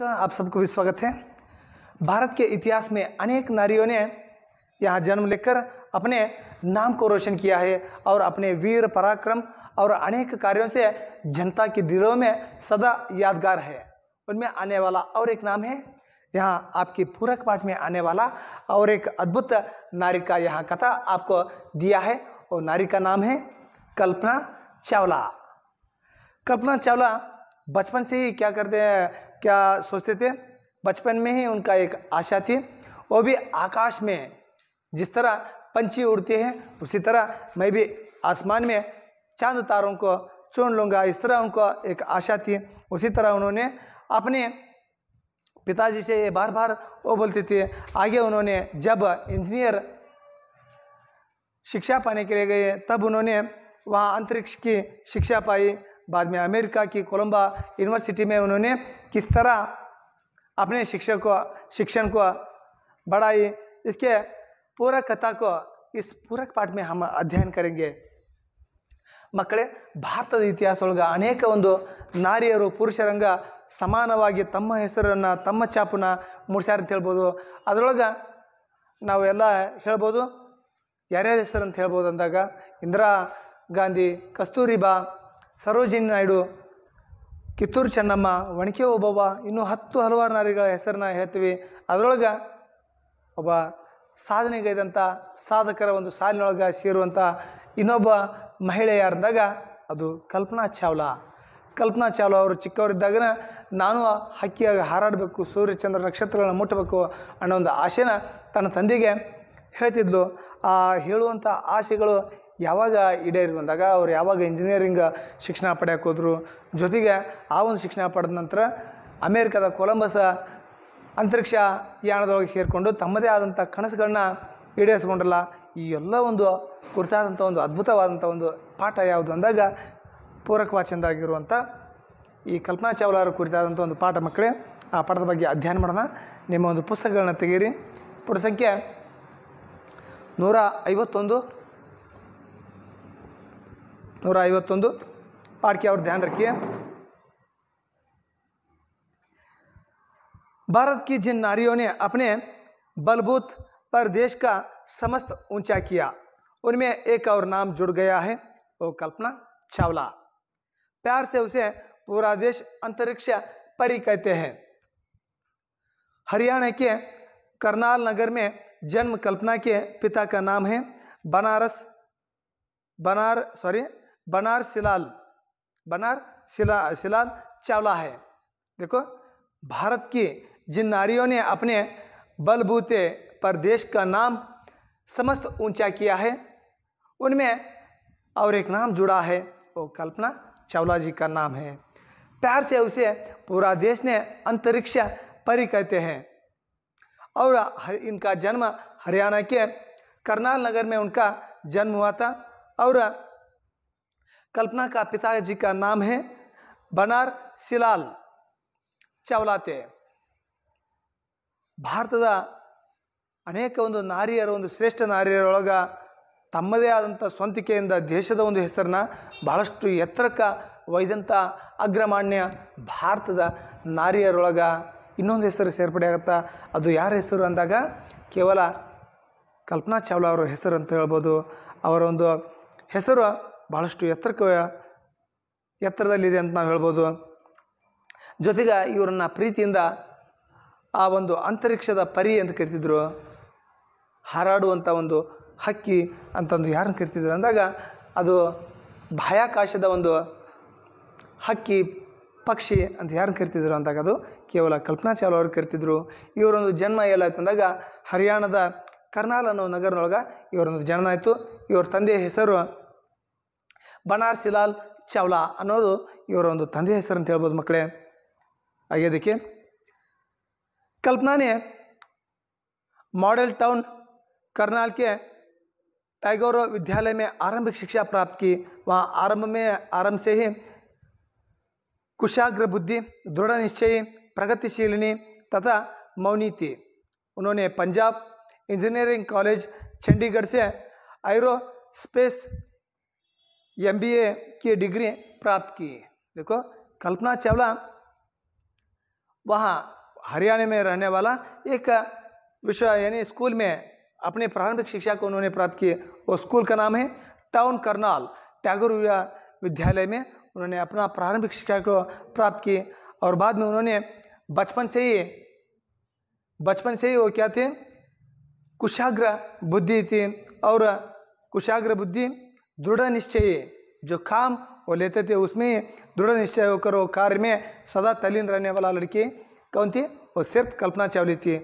आप सबको भी स्वागत है भारत के इतिहास में अनेक नारियों ने यहाँ जन्म लेकर अपने नाम को रोशन किया है और अपने वीर पराक्रम और अनेक कार्यों से जनता के दिलों में सदा यादगार है उनमें आने वाला और एक नाम है यहाँ आपके पूरक पाठ में आने वाला और एक अद्भुत नारी का यहाँ कथा आपको दिया है और नारी का नाम है कल्पना चावला कल्पना चावला बचपन से ही क्या करते हैं क्या सोचते थे बचपन में ही उनका एक आशा थी वो भी आकाश में जिस तरह पंछी उड़ते हैं उसी तरह मैं भी आसमान में चांद तारों को चुन लूँगा इस तरह उनको एक आशा थी उसी तरह उन्होंने अपने पिताजी से बार बार वो बोलते थे आगे उन्होंने जब इंजीनियर शिक्षा पाने के लिए गए तब उन्होंने वहाँ अंतरिक्ष की शिक्षा पाई बाद में अमेरिका की कोलंबा यूनिवर्सिटी में उन्होंने किस तरह अपने शिक्षक को शिक्षण को बढ़ाई इसके ಹಮ್ಮ कथा को इस पूरक में हम ಅಧ್ಯಯನ करेंगे ಮಕ್ಕಳೇ ಭಾರತದ ಇತಿಹಾಸದೊಳಗೆ ಅನೇಕ ಒಂದು ನಾರಿಯರು ಪುರುಷರಂಗ ಸಮಾನವಾಗಿ ತಮ್ಮ ಹೆಸರನ್ನು ತಮ್ಮ ಚಾಪನ್ನ ಮೂಡಿಸ್ಯಾರ ಅಂತ ಹೇಳ್ಬೋದು ಅದರೊಳಗೆ ನಾವೆಲ್ಲ ಹೇಳ್ಬೋದು ಯಾರ್ಯಾರ ಹೆಸರು ಅಂತ ಹೇಳ್ಬೋದು ಅಂದಾಗ ಇಂದಿರಾ ಗಾಂಧಿ ಕಸ್ತೂರಿಬಾ ಸರೋಜಿನಿ ನಾಯ್ಡು ಕಿತ್ತೂರು ಚೆನ್ನಮ್ಮ ಒಣಕೆ ಒಬ್ಬವ್ವ ಇನ್ನೂ ಹತ್ತು ಹಲವಾರು ನಾರಿಗಳ ಹೆಸರನ್ನ ಹೇಳ್ತೀವಿ ಅದರೊಳಗೆ ಒಬ್ಬ ಸಾಧನೆಗೈದಂಥ ಸಾಧಕರ ಒಂದು ಸಾಲಿನೊಳಗೆ ಸೇರುವಂಥ ಇನ್ನೊಬ್ಬ ಮಹಿಳೆ ಅದು ಕಲ್ಪನಾ ಚಾವ್ಲಾ ಕಲ್ಪನಾ ಚಾವ್ಲಾ ಅವರು ಚಿಕ್ಕವರಿದ್ದಾಗ ನಾನು ಹಕ್ಕಿಯಾಗಿ ಹಾರಾಡಬೇಕು ಸೂರ್ಯಚಂದ್ರ ನಕ್ಷತ್ರಗಳನ್ನ ಮುಟ್ಟಬೇಕು ಅನ್ನೋ ಒಂದು ಆಶೆನ ತನ್ನ ತಂದೆಗೆ ಹೇಳ್ತಿದ್ಲು ಆ ಹೇಳುವಂಥ ಆಸೆಗಳು ಯಾವಾಗ ಈಡೇರಿದ್ರು ಅಂದಾಗ ಅವ್ರು ಯಾವಾಗ ಇಂಜಿನಿಯರಿಂಗ್ ಶಿಕ್ಷಣ ಪಡೆಯೋಕೆ ಹೋದರು ಜೊತೆಗೆ ಆ ಒಂದು ಶಿಕ್ಷಣ ಪಡೆದ ನಂತರ ಅಮೇರಿಕಾದ ಕೊಲಂಬಸ ಅಂತರಿಕ್ಷ ಯಾಣದೊಳಗೆ ಸೇರಿಕೊಂಡು ತಮ್ಮದೇ ಆದಂಥ ಕನಸುಗಳನ್ನ ಈಡೇರಿಸ್ಕೊಂಡ್ರಲ್ಲ ಈ ಎಲ್ಲ ಒಂದು ಕುರಿತಾದಂಥ ಒಂದು ಅದ್ಭುತವಾದಂಥ ಒಂದು ಪಾಠ ಯಾವುದು ಅಂದಾಗ ಪೂರಕ ಈ ಕಲ್ಪನಾ ಚಾವ್ಲಾರ ಕುರಿತಾದಂಥ ಒಂದು ಪಾಠ ಮಕ್ಕಳೇ ಆ ಪಾಠದ ಬಗ್ಗೆ ಅಧ್ಯಯನ ಮಾಡೋಣ ನಿಮ್ಮ ಒಂದು ಪುಸ್ತಕಗಳನ್ನ ತೆಗೀರಿ ಪುಟ ಸಂಖ್ಯೆ ನೂರ ಐವತ್ತೊಂದು नूर ईवत ಪಾಡ್ಕೆ और ध्यान रखिए भारत की जिन नारियों ने अपने बलबूत पर देश का समस्त ऊंचा किया उनमें एक और नाम जुड़ गया है वो कल्पना चावला प्यार से उसे पूरा देश अंतरिक्ष परी कहते हैं हरियाणा के करनाल नगर में जन्म कल्पना के पिता का नाम है बनारस बनार सॉरी बनार सिलाल बनार सिला सिलाल चावला है देखो भारत की जिन नारियों ने अपने बलबूते पर देश का नाम समस्त ऊंचा किया है उनमें और एक नाम जुड़ा है वो कल्पना चावला जी का नाम है प्यार से उसे पूरा देश ने अंतरिक्ष परी कहते हैं और हर, इनका जन्म हरियाणा के करनाल नगर में उनका जन्म हुआ था और कल्पना का पिताजी का नाम है ಬನಾರ್ ಸಿಲಾಲ್ ಚವಲಾತೆ ಭಾರತದ ಅನೇಕ ಒಂದು ನಾರಿಯರ ಒಂದು ಶ್ರೇಷ್ಠ ನಾರಿಯರೊಳಗೆ ತಮ್ಮದೇ ಆದಂಥ ಸ್ವಂತಿಕೆಯಿಂದ ದೇಶದ ಒಂದು ಹೆಸರನ್ನ ಬಹಳಷ್ಟು ಎತ್ತರಕ್ಕೆ ಒಯ್ದಂಥ ಅಗ್ರಮಾನ್ಯ ಭಾರತದ ನಾರಿಯರೊಳಗೆ ಇನ್ನೊಂದು ಹೆಸರು ಸೇರ್ಪಡೆ ಅದು ಯಾರ ಹೆಸರು ಅಂದಾಗ ಕೇವಲ ಕಲ್ಪನಾ ಚಾವ್ಲಾ ಅವರ ಹೆಸರು ಅಂತ ಹೇಳ್ಬೋದು ಅವರ ಒಂದು ಹೆಸರು ಭಾಳಷ್ಟು ಎತ್ತರಕ್ಕೆ ಎತ್ತರದಲ್ಲಿದೆ ಅಂತ ನಾವು ಹೇಳ್ಬೋದು ಜೊತೆಗೆ ಇವರನ್ನು ಪ್ರೀತಿಯಿಂದ ಆ ಒಂದು ಅಂತರಿಕ್ಷದ ಪರಿ ಅಂತ ಕರಿತಿದ್ರು ಹಾರಾಡುವಂಥ ಒಂದು ಹಕ್ಕಿ ಅಂತಂದು ಯಾರನ್ನು ಕರಿತಿದ್ರು ಅಂದಾಗ ಅದು ಬಾಹ್ಯಾಕಾಶದ ಒಂದು ಹಕ್ಕಿ ಪಕ್ಷಿ ಅಂತ ಯಾರನ್ನು ಕರಿತಿದ್ರು ಅಂದಾಗ ಅದು ಕೇವಲ ಕಲ್ಪನಾ ಚಾವ್ಲಾ ಅವರು ಕರಿತಿದ್ರು ಇವರೊಂದು ಜನ್ಮ ಅಂದಾಗ ಹರಿಯಾಣದ ಕರ್ನಾಲ್ ಅನ್ನೋ ನಗರನೊಳಗೆ ಇವರೊಂದು ಜನ್ಮ ಆಯಿತು ಇವ್ರ ತಂದೆಯ ಹೆಸರು बनारसीलाल चावला ಅನ್ನೋದು युवरोंद तंदी ಹೆಸರು ಅಂತ ಹೇಳ್ಬಹುದು ಮಕಳೆ ಆಗಿದಿಕೆ ಕಲ್ಪನಾನೇ ಮಾಡಲ್ ಟೌನ್ करनाल ಕೆ ಟೈಗೋರ್ ವಿದ್ಯಾಲಯ ಮೇ ಆರಂಭಿಕ ಶಿಕ್ಷಣ ಪ್ರಾಪ್ತ ಕಿ ವಾ ಆರಂಭ ಮೇ ಆರಂಭ ಸೇ ಹೇ ಕುಶಾಗ್ರ ಬುದ್ಧಿ ದೃಢ ನಿರ್ಶ್ಚಯಿ ಪ್ರಗತಿಶೀಲಿನಿ ತತ ಮೌನಿತಿ उन्होने पंजाब इंजीनियरिंग ಕಾಲೇಜ್ ಚಂಡಿಗಢ ಸೇ aerospace M B A की डिग्री प्राप्त की देखो कल्पना चावला वहाँ हरियाणा में रहने वाला एक विश्व यानी स्कूल में अपने प्रारंभिक शिक्षा को उन्होंने प्राप्त किए और स्कूल का नाम है टाउन करनाल टैगोर विद्यालय में उन्होंने अपना प्रारंभिक शिक्षा को प्राप्त किए और बाद में उन्होंने बचपन से ही बचपन से ही वो क्या थे कुशाग्र बुद्धि थी और कुशाग्र बुद्धि दृढ़ निश्चय जो काम वो लेते थे उसमें दृढ़ निश्चय होकर वो कार्य में सदा तलीन रहने वाला लड़की कौन थी वो सिर्फ कल्पना चावली थी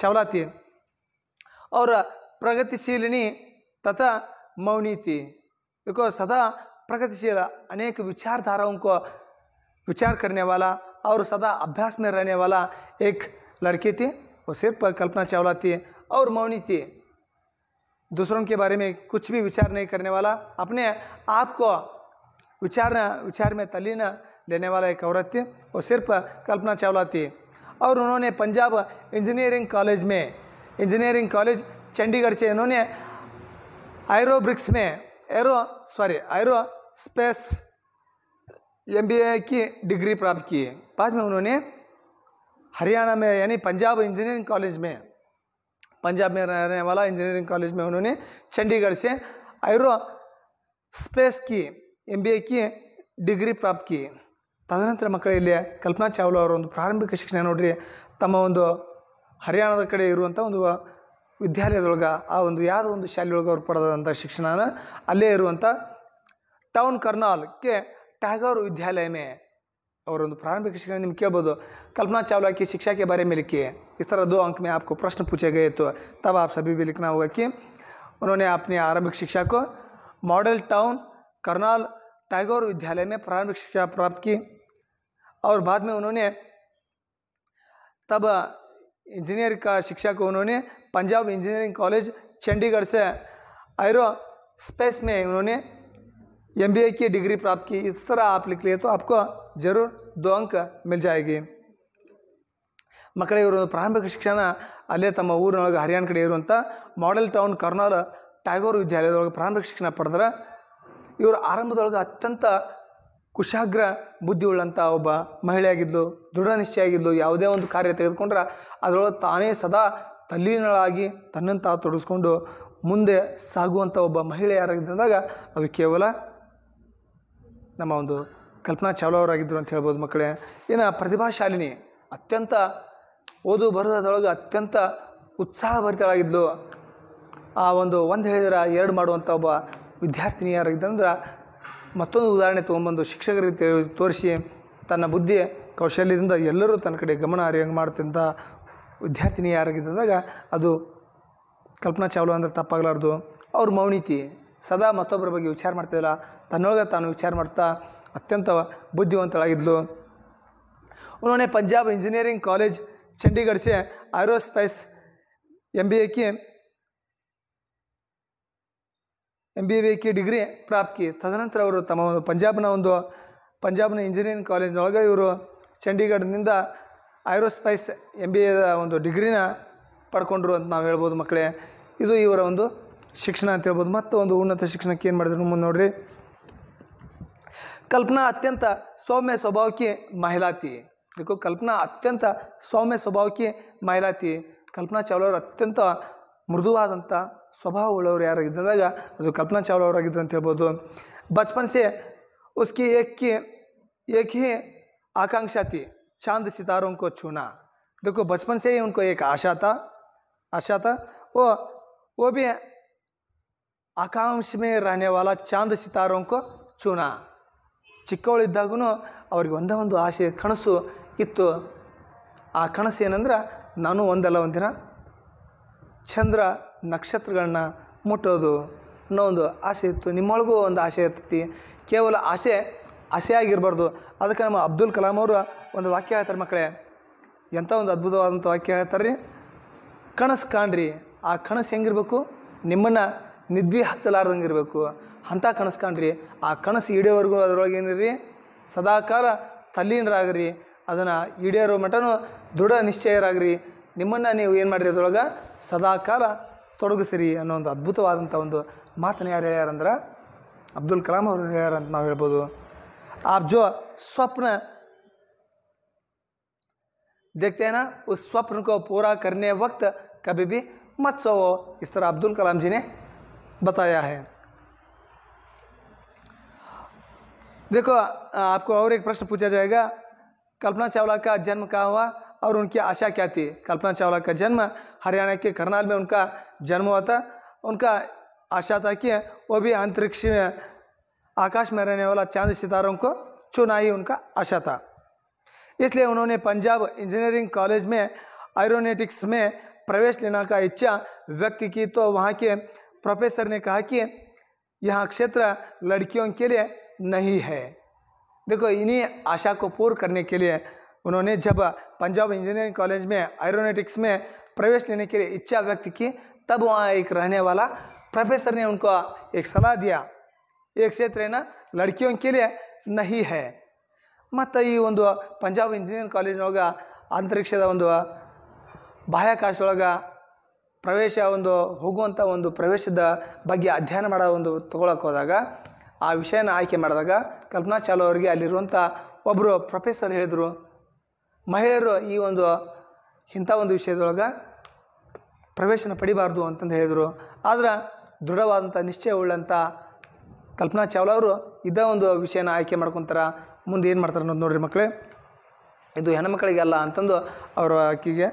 चावला थी और प्रगतिशीलिनी तथा मौनी थी देखो सदा प्रगतिशील अनेक विचारधाराओं को विचार करने वाला और सदा अभ्यास में रहने वाला एक लड़की थी वो सिर्फ कल्पना चावला थी और मौनी थी दूसरों के बारे में कुछ भी विचार नहीं करने वाला अपने आप को विचार विचार में तलीन लेने वाला एक औरत थी वो सिर्फ कल्पना चावला थी और उन्होंने पंजाब इंजीनियरिंग कॉलेज में इंजीनियरिंग कॉलेज चंडीगढ़ से इन्होंने एरोब्रिक्स में aero sorry aerospace M की डिग्री प्राप्त की बाद में उन्होंने हरियाणा में यानी पंजाब इंजीनियरिंग कॉलेज में पंजाब में रहने वाला इंजीनियरिंग कॉलेज में उन्होंने चंडीगढ़ से एरो स्पेस की एम की ಡಿಗ್ರಿ ಪ್ರಾಪ್ತ ಕಿ ತದನಂತರ ಮಕ್ಕಳಿಲ್ಲಿ ಕಲ್ಪನಾ ಚಾವ್ಲಾ ಅವರ ಒಂದು ಪ್ರಾರಂಭಿಕ ಶಿಕ್ಷಣ ನೋಡಿರಿ ತಮ್ಮ ಒಂದು ಹರಿಯಾಣದ ಕಡೆ ಇರುವಂಥ ಒಂದು ವಿದ್ಯಾಲಯದೊಳಗೆ ಆ ಒಂದು ಯಾವುದೋ ಒಂದು ಶಾಲೆಯೊಳಗೆ ಅವ್ರು ಪಡೆದಂಥ ಶಿಕ್ಷಣನ ಅಲ್ಲೇ ಇರುವಂಥ ಟೌನ್ ಕರ್ನಾಲ್ಗೆ ಟ್ಯಾಗೋರ್ ವಿದ್ಯಾಲಯ ಮೇ ಅವರೊಂದು ಪ್ರಾರಂಭಿಕ ಶಿಕ್ಷಣ ನಿಮ್ಗೆ ಕೇಳ್ಬೋದು ಕಲ್ಪನಾ ಚಾವ್ಲಾಕಿ ಶಿಕ್ಷಕಿ ಬರೆ ಮೇಲಿಕ್ಕೆ इस तरह दो अंक में आपको प्रश्न पूछे गए तो तब आप सभी भी लिखना होगा कि उन्होंने अपनी आरंभिक शिक्षा को मॉडल टाउन करनाल टैगोर विद्यालय में प्रारंभिक शिक्षा प्राप्त की और बाद में उन्होंने तब इंजीनियर का शिक्षा को उन्होंने पंजाब इंजीनियरिंग कॉलेज चंडीगढ़ से एरो स्पेस में उन्होंने एमबीए की डिग्री प्राप्त की इस तरह आप लिख लिए तो आपको ज़रूर दो अंक मिल जाएगी ಮಕ್ಕಳಿಗೆ ಇವರು ಪ್ರಾರಂಭಿಕ ಶಿಕ್ಷಣ ಅಲ್ಲೇ ತಮ್ಮ ಊರಿನೊಳಗೆ ಹರಿಯಾಣ ಕಡೆ ಇರುವಂಥ ಮಾಡೆಲ್ ಟೌನ್ ಕರ್ನಾಲ್ ಟ್ಯಾಗೋರ್ ವಿದ್ಯಾಲಯದೊಳಗೆ ಪ್ರಾರಂಭಿಕ ಶಿಕ್ಷಣ ಪಡೆದ್ರೆ ಇವರು ಆರಂಭದೊಳಗೆ ಅತ್ಯಂತ ಕುಶಾಗ್ರ ಬುದ್ಧಿ ಉಳ್ಳಂಥ ಒಬ್ಬ ಮಹಿಳೆಯಾಗಿದ್ಲು ದೃಢ ನಿಶ್ಚಯ ಆಗಿದ್ಲು ಯಾವುದೇ ಒಂದು ಕಾರ್ಯ ತೆಗೆದುಕೊಂಡ್ರೆ ಅದರೊಳಗೆ ತಾನೇ ಸದಾ ತಲ್ಲೀನಳಾಗಿ ತನ್ನಂತಹ ತೊಡಗಿಸ್ಕೊಂಡು ಮುಂದೆ ಸಾಗುವಂಥ ಒಬ್ಬ ಮಹಿಳೆ ಯಾರಾಗಿದ್ದಾಗ ಅದು ಕೇವಲ ನಮ್ಮ ಒಂದು ಕಲ್ಪನಾ ಚಾವ್ಲಾ ಅವರಾಗಿದ್ದರು ಅಂತ ಹೇಳ್ಬೋದು ಮಕ್ಕಳೇ ಇನ್ನು ಪ್ರತಿಭಾಶಾಲಿನಿ ಅತ್ಯಂತ ಓದು ಬರೋದ್ರೊಳಗೆ ಅತ್ಯಂತ ಉತ್ಸಾಹಭರಿತಳಾಗಿದ್ಲು ಆ ಒಂದು ಒಂದು ಹೇಳಿದ್ರೆ ಎರಡು ಮಾಡುವಂಥ ಒಬ್ಬ ವಿದ್ಯಾರ್ಥಿನಿ ಯಾರಿದ್ದಂದ್ರೆ ಮತ್ತೊಂದು ಉದಾಹರಣೆ ತೊಗೊಂಬಂದು ಶಿಕ್ಷಕರಿಗೆ ತೋರಿಸಿ ತನ್ನ ಬುದ್ಧಿ ಕೌಶಲ್ಯದಿಂದ ಎಲ್ಲರೂ ತನ್ನ ಕಡೆ ಗಮನ ಹರಿಯಂಗೆ ಮಾಡ್ತಿದ್ದ ವಿದ್ಯಾರ್ಥಿನಿ ಯಾರಾಗಿದ್ದಾಗ ಅದು ಕಲ್ಪನಾ ಚಾವ್ಲಾ ಅಂದ್ರೆ ತಪ್ಪಾಗಲಾರ್ದು ಅವ್ರ ಮೌನಿತಿ ಸದಾ ಮತ್ತೊಬ್ಬರ ಬಗ್ಗೆ ವಿಚಾರ ಮಾಡ್ತಿದ್ದಿಲ್ಲ ತನ್ನೊಳಗೆ ತಾನು ವಿಚಾರ ಮಾಡ್ತಾ ಅತ್ಯಂತ ಬುದ್ಧಿವಂತಳಾಗಿದ್ಲು ಉನ್ನೋನೆ ಪಂಜಾಬ್ ಇಂಜಿನಿಯರಿಂಗ್ ಕಾಲೇಜ್ चंडीगढ़ से ಬಿ ಎ ಕಿ ಎಮ್ ಬಿ ಬಿ ಕಿ ಡಿಗ್ರಿ ಪ್ರಾಪ್ತಿ ತದನಂತರ ಅವರು ತಮ್ಮ ಒಂದು ಪಂಜಾಬ್ನ ಒಂದು ಪಂಜಾಬ್ನ ಇಂಜಿನಿಯರಿಂಗ್ ಕಾಲೇಜ್ನೊಳಗೆ ಇವರು ಚಂಡೀಗಢದಿಂದ ಐರೋಸ್ಪೈಸ್ ಎಮ್ ಬಿ ಎದ ಒಂದು ಡಿಗ್ರಿನ ಪಡ್ಕೊಂಡ್ರು ಅಂತ ನಾವು ಹೇಳ್ಬೋದು ಮಕ್ಕಳೇ ಇದು ಇವರ ಒಂದು ಶಿಕ್ಷಣ ಅಂತ ಹೇಳ್ಬೋದು ಮತ್ತು ಒಂದು ಉನ್ನತ ಶಿಕ್ಷಣಕ್ಕೆ ಏನು ಮಾಡಿದ್ರು ಮುಂದೆ ನೋಡ್ರಿ ಕಲ್ಪನಾ ಅತ್ಯಂತ ಸೌಮ್ಯ ಸ್ವಭಾವಕ್ಕೆ ಮಹಿಳಾತಿ देखो कल्पना अत्यंत सौम्य स्वभाव की महिला कल्पना चावला अत्यंत मृदुवद स्वभाव उद्दा अब कल्पना चावलबू बचपन से उसकी एक की एक ही आकांक्षा थी चांद सितारों को छूना देखो बचपन से ही उनको एक आशा था आशा था वो वो भी आकांक्ष में रहने वाला चांद सितारों को छूना चिखल्दू और आशे कनसु ಇತ್ತು ಆ ಕನಸು ಏನಂದ್ರೆ ನಾನು ಒಂದಲ್ಲ ಒಂದಿನ ಚಂದ್ರ ನಕ್ಷತ್ರಗಳನ್ನ ಮುಟ್ಟೋದು ಅನ್ನೋ ಒಂದು ಆಸೆ ಇತ್ತು ನಿಮ್ಮೊಳಗೂ ಒಂದು ಆಸೆ ಇರ್ತೈತಿ ಕೇವಲ ಆಸೆ ಆಗಿರಬಾರ್ದು ಅದಕ್ಕೆ ನಮ್ಮ ಅಬ್ದುಲ್ ಕಲಾಂ ಅವರು ಒಂದು ವಾಕ್ಯ ಹೇಳ್ತಾರೆ ಮಕ್ಕಳೇ ಎಂಥ ಒಂದು ಅದ್ಭುತವಾದಂಥ ವಾಕ್ಯ ಹೇಳ್ತಾರೆ ರೀ ಕನಸು ಕಾಣ್ರಿ ಆ ಕನಸು ಹೆಂಗಿರಬೇಕು ನಿಮ್ಮನ್ನು ನಿದ್ದೆ ಹಚ್ಚಲಾರ್ದಂಗೆ ಇರಬೇಕು ಅಂಥ ಕನಸು ಕಾಣ್ರಿ ಆ ಕನಸು ಈಡೇವರೆಗೂ ಅದರೊಳಗೆ ಏನಿರಿ ಸದಾಕಾಲ ತಲ್ಲೀನರಾಗ್ರಿ ಅದನ ಇಡಿಯರು ಮಟನು ದೃಢ ನಿರ್ಶ್ಚಯರಾಗಿ ನಿಮ್ಮನ್ನ ನೀವು ಏನು ಮಾಡಿರದೊಳಗ ಸದಾಕಾಲ ತೊಡಗಸಿರಿ ಅನ್ನೋ ಒಂದು ಅದ್ಭುತವಾದಂತ ಒಂದು ಮಾತನ ಯಾರು ಹೇಳಾರ ಅಂದ್ರೆ ಅಬ್ದುಲ್ ಕಲಾಂ ಅವರು ಹೇಳಾರ ಅಂತ ನಾವು ಹೇಳಬಹುದು ಆರ್ ಜೋ ಸ್ವಪ್ನ دیکھتے ಹನ ಉ ಸ್ವಪ್ನ ಕೊ پورا کرنے वक्त kabhi bhi mat so is tar abdul kalam ji ne bataya hai dekho aapko aur ek prashna poocha jayega कल्पना चावला का जन्म कहाँ हुआ और उनकी आशा क्या थी कल्पना चावला का जन्म हरियाणा के करनाल में उनका जन्म हुआ था उनका आशा था कि वो भी अंतरिक्ष में आकाश में रहने वाला चांद सितारों को चुना ही उनका आशा था इसलिए उन्होंने पंजाब इंजीनियरिंग कॉलेज में आयरोनेटिक्स में प्रवेश लेना का इच्छा व्यक्त की तो वहाँ के प्रोफेसर ने कहा कि यह क्षेत्र लड़कियों के लिए नहीं है देखो इन्हीं आशा को पूर्ण करने के लिए उन्होंने जब पंजाब इंजीनियरिंग कॉलेज में आयरोनेटिक्स में प्रवेश लेने के लिए इच्छा व्यक्त की तब वहाँ एक रहने वाला प्रोफेसर ने उनको एक सलाह दिया ये क्षेत्र है ना लड़कियों के लिए नहीं है मत ही ಒಂದು ಪಂಜಾಬ್ ಇಂಜಿನಿಯರಿಂಗ್ ಕಾಲೇಜಿನೊಳಗೆ ಅಂತರಿಕ್ಷದ ಒಂದು ಬಾಹ್ಯಾಕಾಶದೊಳಗೆ ಪ್ರವೇಶ ಒಂದು ಹೋಗುವಂಥ ಒಂದು ಪ್ರವೇಶದ ಬಗ್ಗೆ ಆ ವಿಷಯನ ಆಯ್ಕೆ ಮಾಡಿದಾಗ ಕಲ್ಪನಾ ಚಾಲು ಅವರಿಗೆ ಅಲ್ಲಿರುವಂಥ ಒಬ್ಬರು ಪ್ರೊಫೆಸರ್ ಹೇಳಿದರು ಮಹಿಳೆಯರು ಈ ಒಂದು ಇಂಥ ಒಂದು ವಿಷಯದೊಳಗೆ ಪ್ರವೇಶನ ಪಡಿಬಾರ್ದು ಅಂತಂದು ಹೇಳಿದರು ಆದರೆ ದೃಢವಾದಂಥ ನಿಶ್ಚಯ ಉಳ್ಳಂಥ ಕಲ್ಪನಾ ಚಾವ್ಲಾ ಅವರು ಇದೇ ಒಂದು ವಿಷಯನ ಆಯ್ಕೆ ಮಾಡ್ಕೊತಾರ ಮುಂದೆ ಏನು ಮಾಡ್ತಾರೆ ಅನ್ನೋದು ನೋಡ್ರಿ ಮಕ್ಕಳೇ ಇದು ಹೆಣ್ಮಕ್ಳಿಗೆ ಅಲ್ಲ ಅಂತಂದು ಅವರು ಆಕೆಗೆ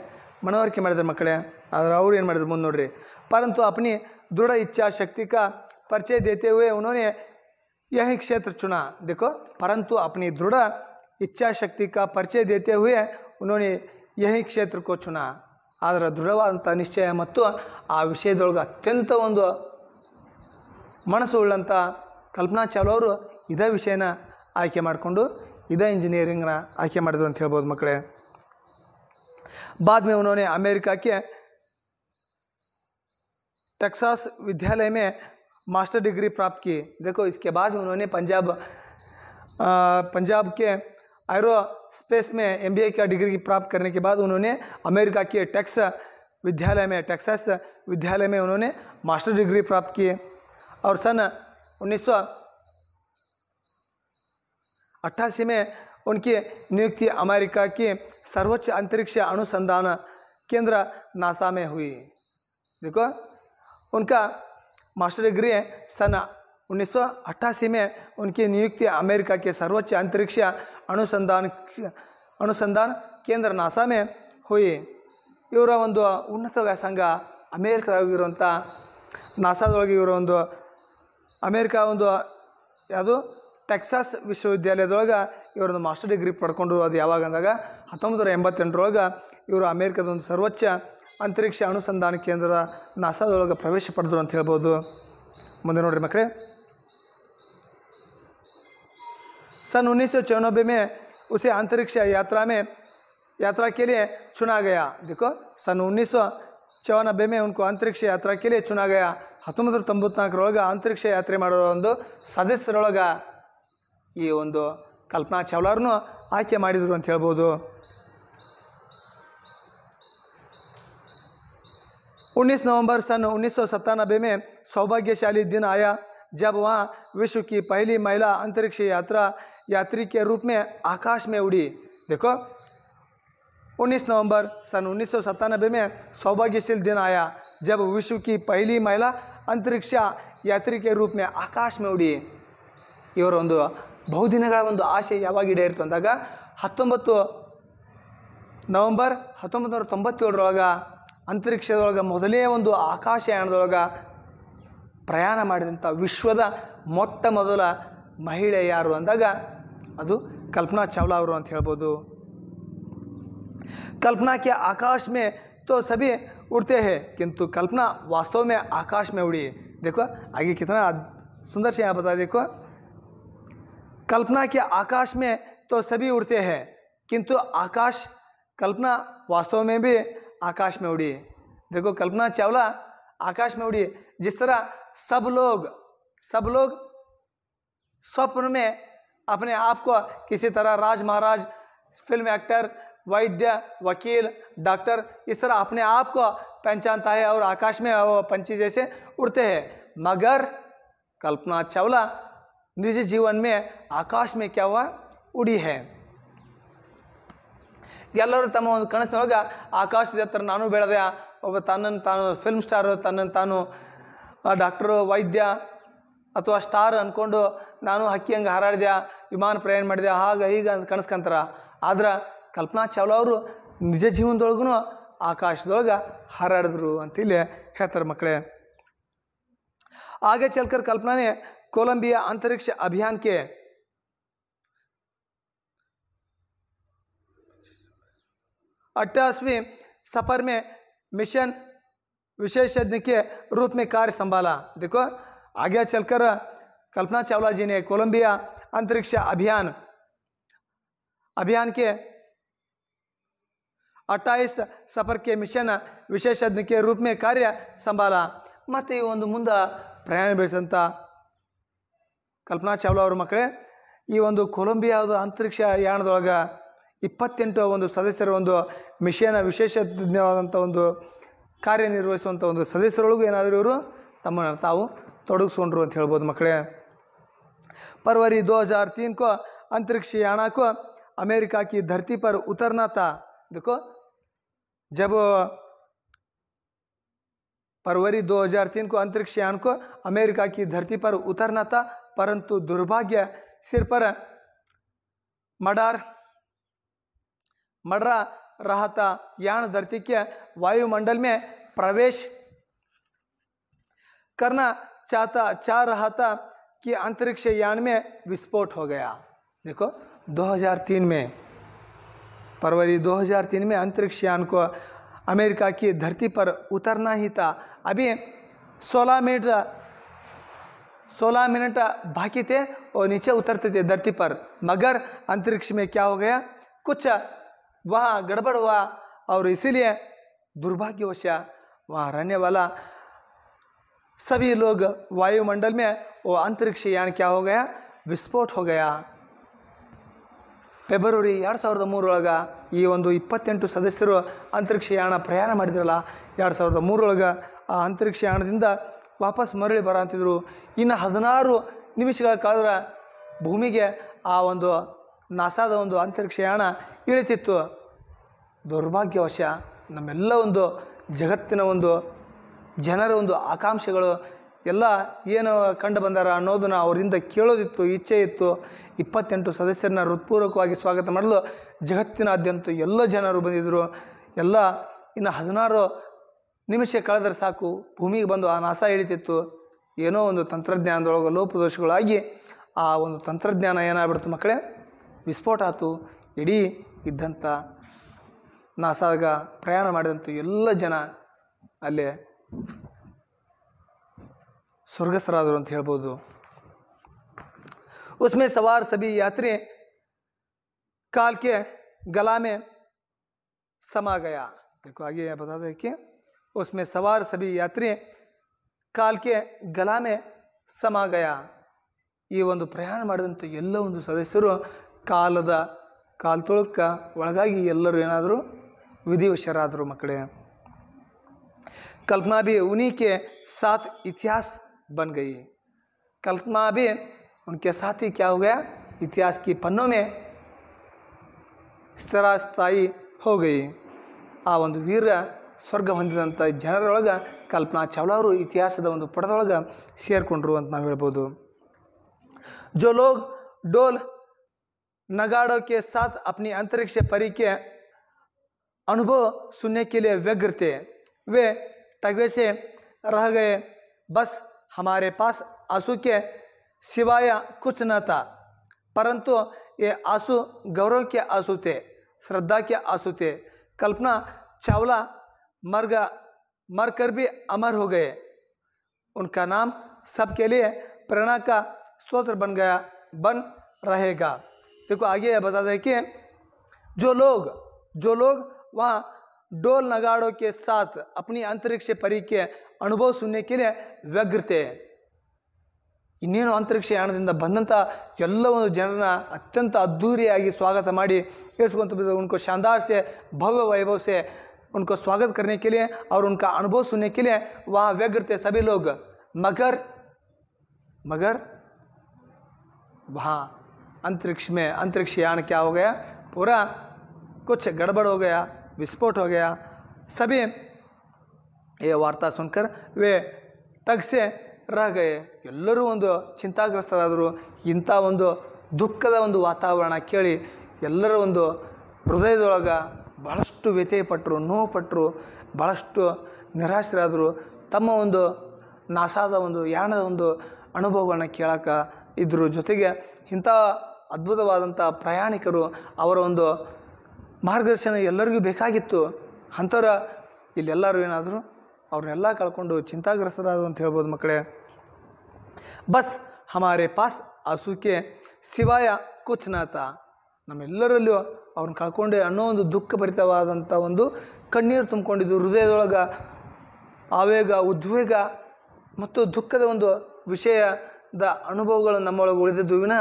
ಮನವರಿಕೆ ಮಾಡಿದ್ರು ಮಕ್ಕಳೇ ಆದರೆ ಅವ್ರು ಏನು ಮಾಡಿದ್ರು ಮುಂದೆ ನೋಡ್ರಿ ಪರಂತು ಅಪನಿ ದೃಢ ಇಚ್ಛಾ ಶಕ್ತಿಕ ಪರಿಚಯ ದೇತೇವೆ ಉನ್ನೋನೆ यह क्षेत्र चुना देखो परंतु अपनी दृढ़ इच्छा शक्ति का परिचय देते हुए उन्होंने यही क्षेत्र को चुना ಅದರ ದೃಢವಾದಂಥ ನಿಶ್ಚಯ ಮತ್ತು ಆ ವಿಷಯದೊಳಗೆ ಅತ್ಯಂತ ಒಂದು ಮನಸ್ಸು ಉಳ್ಳಂಥ ಕಲ್ಪನಾ ಅವರು ಇದೇ ವಿಷಯನ ಆಯ್ಕೆ ಮಾಡಿಕೊಂಡು ಇದೇ ಇಂಜಿನಿಯರಿಂಗ್ನ ಆಯ್ಕೆ ಮಾಡಿದ್ರು ಅಂತ ಹೇಳ್ಬೋದು ಮಕ್ಕಳೇ ಬಾದ್ಮೇ ಉನ್ನೋನೆ ಅಮೇರಿಕಾಕ್ಕೆ ಟೆಕ್ಸಾಸ್ ವಿದ್ಯಾಲಯ मास्टर डिग्री प्राप्त की देखो इसके बाद उन्होंने पंजाब पंजाब के एरो स्पेस में एम का डिग्री प्राप्त करने के बाद उन्होंने अमेरिका के टैक्स विद्यालय में टेक्सास विद्यालय में उन्होंने मास्टर डिग्री प्राप्त की और सन उन्नीस अट्ठासी में उनकी नियुक्ति अमेरिका के सर्वोच्च अंतरिक्ष अनुसंधान केंद्र नासा में हुई देखो उनका ಮಾಸ್ಟರ್ ಡಿಗ್ರಿ ಸನ್ उन्नीस में उनकी नियुक्ति अमेरिका के सर्वोच्च अंतरिक्ष ಅನುಸಂಧಾನ अनुसंधान ಕೇಂದ್ರ ನಾಸಾಮೆ ಮೇ ಹುಯಿ ಇವರ ಒಂದು ಉನ್ನತ ವ್ಯಾಸಂಗ ಇರುವಂಥ ನಾಸಾದೊಳಗೆ ಇವರ ಒಂದು ಅಮೇರಿಕಾ ಒಂದು ಯಾವುದು ಟೆಕ್ಸಾಸ್ ವಿಶ್ವವಿದ್ಯಾಲಯದೊಳಗೆ ಇವರೊಂದು ಮಾಸ್ಟರ್ ಡಿಗ್ರಿ ಪಡ್ಕೊಂಡು ಅದು ಯಾವಾಗ ಅಂದಾಗ ಹತ್ತೊಂಬತ್ತು ನೂರ ಎಂಬತ್ತೆಂಟರೊಳಗೆ ಇವರು ಅಮೇರಿಕಾದ ಒಂದು ಸರ್ವೋಚ್ಚ ಅಂತರಿಕ್ಷ ಅನುಸಂಧಾನ ಕೇಂದ್ರದ ನಾಸಾದೊಳಗೆ ಪ್ರವೇಶ ಪಡೆದರು ಅಂತ ಹೇಳ್ಬೋದು ಮುಂದೆ ನೋಡ್ರಿ ಮಕ್ಕಳೇ ಸನ್ ಉನ್ನೀಸ್ ಸೌ ಮೇ ಮೇ ಉಸಿ ಅಂತರಿಕ್ಷ ಯಾತ್ರಾ ಮೇ ಯಾತ್ರಾ के ಸನ್ ದಿಕ್ಕೋ ಸನ್ ಉನ್ನೀಸ್ ಸೌ ಮೇ ಉನ್ಕು ಅಂತರಿಕ್ಷ ಯಾತ್ರಾ ಕೇಳಿ ಚುನಾಗಯ ಹತ್ತೊಂಬತ್ತು ತೊಂಬತ್ನಾಲ್ಕರೊಳಗೆ ಅಂತರಿಕ್ಷ ಯಾತ್ರೆ ಮಾಡೋ ಒಂದು ಸದಸ್ಯರೊಳಗೆ ಈ ಒಂದು ಕಲ್ಪನಾ ಚಾವ್ಲಾರನ್ನು ಆಯ್ಕೆ ಮಾಡಿದರು ಅಂತ ಹೇಳ್ಬೋದು 19 नवंबर सन उन्नीस में सौभाग्यशाली दिन आया जब वहाँ विश्व की पहली महिला अंतरिक्ष यात्रा यात्री के रूप में आकाश में उड़ी देखो 19 नवंबर सन उन्नीस में सौभाग्यशील दिन आया जब विश्व की पहली महिला अंतरिक्ष यात्री के रूप में आकाश में उड़ी इवर वो बहुदिन आशे ಆಸೆ ಯಾವಾಗ नवंबर ಅಂದಾಗ ಹತ್ತೊಂಬತ್ತು ನವಂಬರ್ ಅಂತರಿಕ್ಷದೊಳಗೆ ಮೊದಲೇ ಒಂದು ಆಕಾಶಯಾನದೊಳಗೆ ಪ್ರಯಾಣ ಮಾಡಿದಂಥ ವಿಶ್ವದ ಮೊಟ್ಟ ಮೊದಲ ಮಹಿಳೆ ಯಾರು ಅಂದಾಗ ಅದು ಕಲ್ಪನಾ ಚಾವ್ಲಾ ಅವರು ಅಂತ ಹೇಳ್ಬೋದು ಕಲ್ಪನಾಕ್ಕೆ ಆಕಾಶ ಮೇ ತೋ ಸಭಿ ಉಡ್ತೇ ಹೇ ಕಿಂತು ಕಲ್ಪನಾ ವಾಸ್ತವ ಮೇ ಆಕಾಶ ಮೇ ಉಡಿ ದೇಖೋ ಹಾಗೆ ಕೆತ್ತ ಸುಂದರ್ಶ ಆಗ್ಬೋದು ಕಲ್ಪನಾಕ್ಕೆ ಆಕಾಶ ಮೇ ತೋ ಸಭಿ ಉಡ್ತೇ ಹೇ ಕಿಂತು ಆಕಾಶ ಕಲ್ಪನಾ ವಾಸ್ತವ ಮೇ ಭಿ आकाश में उड़िए देखो कल्पना चावला आकाश में उड़िए जिस तरह सब लोग सब लोग स्वप्न में अपने आप को किसी तरह राज महाराज फिल्म एक्टर वैद्य वकील डॉक्टर इस तरह अपने आप को पहचानता है और आकाश में वो पंछी जैसे उड़ते हैं मगर कल्पना चावला निजी जीवन में आकाश में क्या हुआ उड़ी है ಎಲ್ಲರೂ ತಮ್ಮ ಒಂದು ಕನಸಿನೊಳಗೆ ಆಕಾಶದ ಹತ್ರ ನಾನು ಬೆಳೆದೆ ಒಬ್ಬ ತನ್ನನ್ನು ತಾನು ಫಿಲ್ಮ್ ಸ್ಟಾರು ತನ್ನನ್ನು ತಾನು ಡಾಕ್ಟ್ರು ವೈದ್ಯ ಅಥವಾ ಸ್ಟಾರ್ ಅಂದ್ಕೊಂಡು ನಾನು ಹಕ್ಕಿ ಹಂಗೆ ಹಾರಾಡಿದೆ ವಿಮಾನ ಪ್ರಯಾಣ ಮಾಡಿದೆ ಹಾಗೆ ಈಗ ಅಂತ ಕನಸ್ಕೊಂತಾರ ಆದ್ರೆ ಕಲ್ಪನಾ ಚಾವ್ಲಾ ಅವರು ನಿಜ ಜೀವನದೊಳಗೂ ಆಕಾಶದೊಳಗೆ ಹಾರಾಡಿದ್ರು ಇಲ್ಲಿ ಹೇಳ್ತಾರೆ ಮಕ್ಕಳೇ ಹಾಗೆ ಚಲ್ಕರ್ ಕಲ್ಪನಾನೇ ಕೊಲಂಬಿಯಾ ಅಂತರಿಕ್ಷ ಅಭಿಯಾನಕ್ಕೆ ಅಟ್ಟಾಸ್ವಿ ಸಫರ್ಮೆ ಮಿಷನ್ ವಿಶೇಷಜ್ಞಕ್ಕೆ ರೂಪೆ ಕಾರ್ಯ ಸಂಬಾಲ ದಿಕೋ ಆಗ್ಯಾ ಚಲ್ಕರ್ ಕಲ್ಪನಾ ಚಾವ್ಲಾ ಕೊಲಂಬಿಯಾ ಅಂತರಿಕ್ಷ ಅಭಿಯಾನ ಅಭಿಯಾನಕ್ಕೆ ಅಟ್ಟಾಯಸ್ ಸಪರ್ಕೆ ಮಿಷನ್ ವಿಶೇಷಜ್ಞಕ್ಕೆ ರೂಪಮೆ ಕಾರ್ಯ ಸಂಬಾಲ ಮತ್ತು ಈ ಒಂದು ಮುಂದ ಪ್ರಯಾಣ ಬೆಳೆಸಂತ ಕಲ್ಪನಾ ಚಾವ್ಲಾ ಅವ್ರ ಮಕ್ಕಳೇ ಈ ಒಂದು ಕೊಲಂಬಿಯಾದ ಅಂತರಿಕ್ಷ ಯಾಣದೊಳಗೆ ಇಪ್ಪತ್ತೆಂಟು ಒಂದು ಸದಸ್ಯರ ಒಂದು ಮಿಷನ್ನ ವಿಶೇಷವಾದಂಥ ಒಂದು ಕಾರ್ಯನಿರ್ವಹಿಸುವಂಥ ಒಂದು ಸದಸ್ಯರೊಳಗೂ ಏನಾದರೂ ಇವರು ತಮ್ಮನ್ನು ತಾವು ತೊಡಗಿಸ್ಕೊಂಡ್ರು ಅಂತ ಹೇಳ್ಬೋದು ಮಕ್ಕಳೇ ಪರ್ವರಿ ದೋ ಹಜಾರ್ ತೀನ್ಕೋ ಅಂತರಿಕ್ಷ ಅಮೇರಿಕಾ ಕಿ ಧರ್ತಿ ಪರ್ ಉತರ್ನಾಥ ಇದಕ್ಕೋ देखो ಪರ್ವರಿ ದೋ 2003 ತೀನ್ಕೋ ಅಂತರಿಕ್ಷ ಯಾಣಕ್ಕೋ ಅಮೇರಿಕಾಕಿ ಧರ್ತಿ ಪರ್ धरती ಪರಂತು ದುರ್ಭಾಗ್ಯ ಸಿರ್ಪರ परंतु मडरा रहा था यान धरती के वायुमंडल में प्रवेश करना चाहता चाह रहा था कि अंतरिक्ष यान में विस्फोट हो गया देखो 2003 में फरवरी 2003 में अंतरिक्ष यान को अमेरिका की धरती पर उतरना ही था अभी 16 मिनट 16 मिनट बाकी थे और नीचे उतरते थे धरती पर मगर अंतरिक्ष में क्या हो गया कुछ ವಾ ಗಡಬಡ ವಾ और ಇಸಿಲಿಯ ದುರ್ಭಾಗ್ಯವಶ ವಾ ಅರಣ್ಯವಲ್ಲ ಸವಿ ಲೋಗ ವಾಯುಮಂಡಲ್ ಮೇ ಓ ಅಂತರಿಕ್ಷ ಯಾಣ ಹೋಗಯಾ क्या ವಿಸ್ಫೋಟ ಹೋಗಯ ಫೆಬ್ರವರಿ ಎರಡು ಸಾವಿರದ ಮೂರೊಳಗೆ ಈ ಒಂದು ಇಪ್ಪತ್ತೆಂಟು ಸದಸ್ಯರು ಅಂತರಿಕ್ಷಯಾನ ಪ್ರಯಾಣ ಮಾಡಿದ್ರಲ್ಲ ಎರಡು ಸಾವಿರದ ಮೂರೊಳಗೆ ಆ ಅಂತರಿಕ್ಷಯಾಣದಿಂದ ವಾಪಸ್ ಮರಳಿ ಬರ ಅಂತಿದ್ರು ಇನ್ನು ಹದಿನಾರು ನಿಮಿಷಗಳ ಕಾಲದ ಭೂಮಿಗೆ ಆ ಒಂದು ನಾಸಾದ ಒಂದು ಅಂತರಿಕ್ಷಯಾಣ ಇಳಿತಿತ್ತು ದೌರ್ಭಾಗ್ಯವಶ ನಮ್ಮೆಲ್ಲ ಒಂದು ಜಗತ್ತಿನ ಒಂದು ಜನರ ಒಂದು ಆಕಾಂಕ್ಷೆಗಳು ಎಲ್ಲ ಏನು ಕಂಡು ಬಂದಾರ ಅನ್ನೋದನ್ನು ಅವರಿಂದ ಕೇಳೋದಿತ್ತು ಇಚ್ಛೆ ಇತ್ತು ಇಪ್ಪತ್ತೆಂಟು ಸದಸ್ಯರನ್ನ ಹೃತ್ಪೂರ್ವಕವಾಗಿ ಸ್ವಾಗತ ಮಾಡಲು ಜಗತ್ತಿನಾದ್ಯಂತ ಎಲ್ಲ ಜನರು ಬಂದಿದ್ದರು ಎಲ್ಲ ಇನ್ನು ಹದಿನಾರು ನಿಮಿಷ ಕಳೆದರೆ ಸಾಕು ಭೂಮಿಗೆ ಬಂದು ಆ ನಾಸ ಹಿಡಿತಿತ್ತು ಏನೋ ಒಂದು ತಂತ್ರಜ್ಞಾನದೊಳಗೆ ಲೋಪದೋಷಗಳಾಗಿ ಆ ಒಂದು ತಂತ್ರಜ್ಞಾನ ಏನಾಗ್ಬಿಡ್ತು ಮಕ್ಕಳೇ ವಿಸ್ಫೋಟ ಆಯಿತು ಇಡೀ ಇದ್ದಂಥ ನಾಸಾಗ ಪ್ರಯಾಣ ಮಾಡಿದಂಥ ಎಲ್ಲ ಜನ ಅಲ್ಲಿ ಸ್ವರ್ಗಸ್ಥರಾದರು ಅಂತ ಹೇಳ್ಬೋದು ಉಸ್ಮೆ ಸವಾರ್ ಸಭಿ ಯಾತ್ರೆ ಕಾಲ್ಕೆ ಗಲಾಮೆ ಸಮಾಗಯ ಬೇಕು ಹಾಗೆ बता ಉಸ್ಮೆ कि ಸಭಿ ಯಾತ್ರೆ सभी ಗಲಾಮೆ ಸಮಾಗಯ ಈ ಒಂದು ಪ್ರಯಾಣ ಮಾಡಿದಂಥ ಎಲ್ಲ ಒಂದು ಸದಸ್ಯರು ಕಾಲದ ಕಾಲ್ತೊಳಕ ಒಳಗಾಗಿ ಎಲ್ಲರೂ ಏನಾದರೂ ವಿಧಿವಶರಾದರು ಮಕ್ಕಳೇ ಕಲ್ಪನಾ ಬಿ उन्हीं ಸಾತ್ ಇತಿಹಾಸ ಬನ್ बन ಕಲ್ಪನಾ कल्पना ಉನ್ಕೆ उनके ಕ್ಯಾ ಹೋಗ ಇತಿಹಾಸ ಕಿ गया ಸ್ಥಿರಸ್ಥಾಯಿ ಹೋಗಿ ಆ ಒಂದು ವೀರ ಸ್ವರ್ಗ ಹೊಂದಿದಂಥ ಜನರೊಳಗೆ ಕಲ್ಪನಾ ಚಾವ್ಲಾ ಅವರು ಇತಿಹಾಸದ ಒಂದು ಪಟದೊಳಗೆ ಸೇರಿಕೊಂಡ್ರು ಅಂತ ನಾವು ಹೇಳ್ಬೋದು ಜೋ ಲೋಗ್ ಡೋಲ್ ನಗಾಡೋಕೆ ಸಾತ್ ಅಪ್ನಿ ಅಂತರಿಕ್ಷ ಪರೀಕ್ಷೆ अनुभव सुनने के लिए व्यग्र थे वे तगवे से रह गए बस हमारे पास आंसू के सिवाय कुछ न था परंतु ये आंसू गौरव के आंसू थे श्रद्धा के आंसू थे कल्पना चावला मर गया मर कर भी अमर हो गए उनका नाम सबके लिए प्रेरणा का स्रोत बन गया बन रहेगा देखो आगे यह बता दें कि जो लोग जो लोग वहाँ डोल नगाड़ों के साथ अपनी अंतरिक्ष परी के अनुभव सुनने के लिए व्यग्र थे इन ಅಂತರಿಕ್ಷ ಯಾಣದಿಂದ बंद ಎಲ್ಲ ಒಂದು ಜನರನ್ನ ಅತ್ಯಂತ ಅದ್ಧೂರಿಯಾಗಿ ಸ್ವಾಗತ ಮಾಡಿ ಕೇಳಿಸ್ಕೊಂತ ಉನ್ಕೋ ಶಾನದಾರ್ ಸೆ वैभव से उनको स्वागत करने के लिए और उनका अनुभव सुनने के लिए वहाँ व्यग्र थे सभी लोग मगर मगर वहाँ अंतरिक्ष में अंतरिक्ष यान क्या हो गया पूरा कुछ गड़बड़ हो गया विस्फोट हो गया सभी ये वार्ता सुनकर वे तग से ಎಲ್ಲರೂ ಒಂದು ಚಿಂತಾಗ್ರಸ್ತರಾದರು ಇಂಥ ಒಂದು ದುಃಖದ ಒಂದು ವಾತಾವರಣ ಕೇಳಿ ಎಲ್ಲರ ಒಂದು ಹೃದಯದೊಳಗೆ ಭಾಳಷ್ಟು ವ್ಯತ್ಯಯ ಪಟ್ಟರು ನೋವು ಪಟ್ಟರು ಭಾಳಷ್ಟು ನಿರಾಶರಾದರು ತಮ್ಮ ಒಂದು ನಾಸಾದ ಒಂದು ಯಾಣದ ಒಂದು ಅನುಭವಗಳನ್ನ ಕೇಳೋಕೆ ಇದ್ರ ಜೊತೆಗೆ ಇಂಥ ಅದ್ಭುತವಾದಂಥ ಪ್ರಯಾಣಿಕರು ಅವರ ಒಂದು ಮಾರ್ಗದರ್ಶನ ಎಲ್ಲರಿಗೂ ಬೇಕಾಗಿತ್ತು ಅಂಥವ್ರ ಇಲ್ಲೆಲ್ಲರೂ ಏನಾದರೂ ಅವ್ರನ್ನೆಲ್ಲ ಕಳ್ಕೊಂಡು ಚಿಂತಾಗ್ರಸ್ತರಾದ ಅಂತ ಹೇಳ್ಬೋದು ಮಕ್ಕಳೇ ಬಸ್ ಹಮಾರೆ ಪಾಸ್ ಅಸುಕೆ ಶಿವಾಯ ಕುಚ್ನಾಥ ನಮ್ಮೆಲ್ಲರಲ್ಲೂ ಅವ್ರನ್ನ ಕಳ್ಕೊಂಡೆ ಅನ್ನೋ ಒಂದು ದುಃಖ ಭರಿತವಾದಂಥ ಒಂದು ಕಣ್ಣೀರು ತುಂಬಿಕೊಂಡಿದ್ದು ಹೃದಯದೊಳಗೆ ಆವೇಗ ಉದ್ವೇಗ ಮತ್ತು ದುಃಖದ ಒಂದು ವಿಷಯದ ಅನುಭವಗಳು ನಮ್ಮೊಳಗೆ ಉಳಿದಿದ್ದು ವಿನ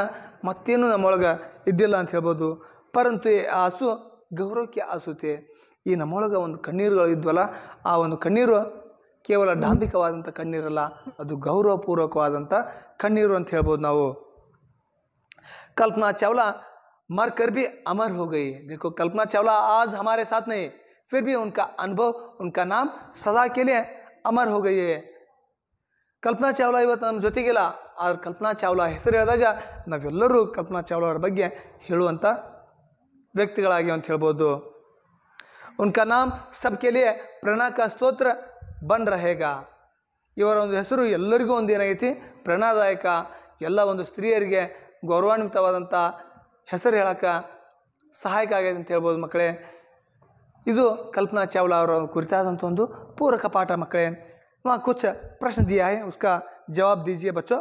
ಮತ್ತೇನು ನಮ್ಮೊಳಗೆ ಇದ್ದಿಲ್ಲ ಅಂತ ಹೇಳ್ಬೋದು ಪರಂತು ಆ ಹಸು ಗೌರವಕ್ಕೆ ಆಸುತ್ತೆ ಈ ನಮ್ಮೊಳಗೆ ಒಂದು ಕಣ್ಣೀರುಗಳು ಇದ್ವಲ್ಲ ಆ ಒಂದು ಕಣ್ಣೀರು ಕೇವಲ ಡಾಂಬಿಕವಾದಂಥ ಕಣ್ಣೀರಲ್ಲ ಅದು ಗೌರವಪೂರ್ವಕವಾದಂಥ ಕಣ್ಣೀರು ಅಂತ ಹೇಳ್ಬೋದು ನಾವು ಕಲ್ಪನಾ ಚಾವ್ಲಾ ಮರ್ ಬಿ ಬಿ अमर हो ಕಲ್ಪನಾ देखो ಚಾವ್ಲಾ ಆಜ್ ಹಮಾರೆ ಸಾಥ್ साथ ಫಿರ್ फिर भी उनका अनुभव उनका नाम सदा ಅಮರ್ ಹೋಗಯ್ಯೆ ಕಲ್ಪನಾ ಚಾವ್ಲಾ ಇವತ್ತು ನಮ್ಮ ಜೊತೆಗಿಲ್ಲ ಆದ್ರೆ ಕಲ್ಪನಾ ಚಾವ್ಲಾ ಹೆಸರು ಹೇಳಿದಾಗ ನಾವೆಲ್ಲರೂ ಕಲ್ಪನಾ ಚಾವ್ಲಾ ಅವರ ಬಗ್ಗೆ ಹೇಳುವಂಥ ವ್ಯಕ್ತಿಗಳಾಗಿ ಅಂತ ಹೇಳ್ಬೋದು ಉನ್ಕ ನಾಮ್ ಸಬ್ ಲಿಯೆ ಪ್ರಣಾಕ ಸ್ತೋತ್ರ ಬನ್ ರಹೇಗ ಇವರ ಒಂದು ಹೆಸರು ಎಲ್ಲರಿಗೂ ಒಂದು ಏನಾಗೈತಿ ಪ್ರಣಾದಾಯಕ ಎಲ್ಲ ಒಂದು ಸ್ತ್ರೀಯರಿಗೆ ಗೌರವಾನ್ವಿತವಾದಂಥ ಹೆಸರು ಹೇಳಕ್ಕೆ ಸಹಾಯಕ ಆಗೈತೆ ಅಂತ ಹೇಳ್ಬೋದು ಮಕ್ಕಳೇ ಇದು ಕಲ್ಪನಾ ಚಾವ್ಲಾ ಅವರ ಕುರಿತಾದಂಥ ಒಂದು ಪೂರಕ ಪಾಠ ಮಕ್ಕಳೇ ವಾ ಪ್ರಶ್ನೆ ಪ್ರಶ್ನೆ दिया है उसका जवाब ಬಚ್ಚೋ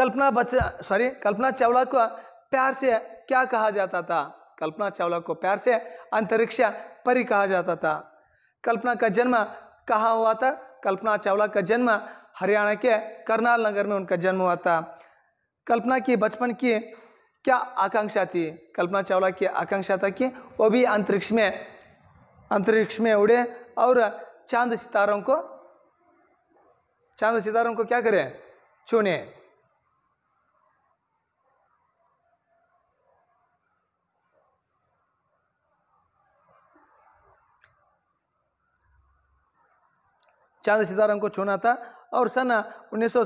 ಕಲ್ಪನಾ ಬಚ್ಚ ಸಾರಿ ಕಲ್ಪನಾ कल्पना क्या कहा जाता था कल्पना चावला को प्यार से अंतरिक्ष परी कहा जाता था कल्पना का जन्म कहा हुआ था कल्पना चावला का जन्म हरियाणा के करनाल नगर में उनका जन्म हुआ था कल्पना की बचपन की क्या आकांक्षा थी कल्पना चावला की आकांक्षा था कि वो भी अंतरिक्ष में अंतरिक्ष में उड़े और चांद सितारों को चांद सितारों को क्या करें चुने चांद सितारों को छूना था और सन उन्नीस सौ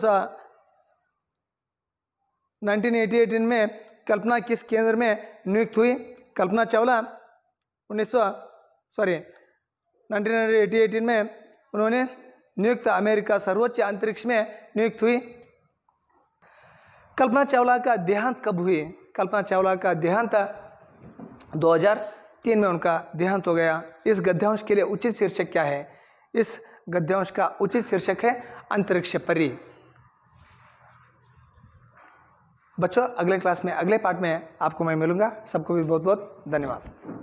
नाइनटीन में कल्पना किस केंद्र में नियुक्त हुई कल्पना चावला उन्नीस सौ सॉरी नाइनटीन में उन्होंने नियुक्त अमेरिका सर्वोच्च अंतरिक्ष में नियुक्त हुई कल्पना चावला का देहांत कब हुई कल्पना चावला का देहांत 2003 में उनका देहांत हो गया इस गद्यांश के लिए उचित शीर्षक क्या है इस गद्यांश का उचित शीर्षक है अंतरिक्ष परी बच्चों अगले क्लास में अगले पार्ट में आपको मैं मिलूंगा सबको भी बहुत बहुत धन्यवाद